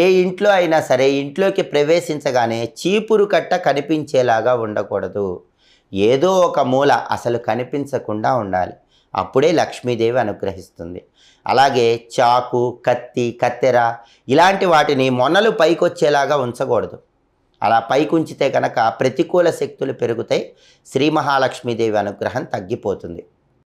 ఏ ఇంట్లో అయినా సరే ఇంట్లోకి ప్రవేశించగానే చీపురు కట్ట కనిపించేలాగా ఉండకూడదు ఏదో ఒక మూల అసలు కనిపించకుండా ఉండాలి అప్పుడే లక్ష్మీదేవి అనుగ్రహిస్తుంది అలాగే చాకు కత్తి కత్తెర ఇలాంటి వాటిని మొన్నలు పైకొచ్చేలాగా ఉంచకూడదు అలా పైకుంచితే కనుక ప్రతికూల శక్తులు పెరుగుతాయి శ్రీ మహాలక్ష్మీదేవి అనుగ్రహం తగ్గిపోతుంది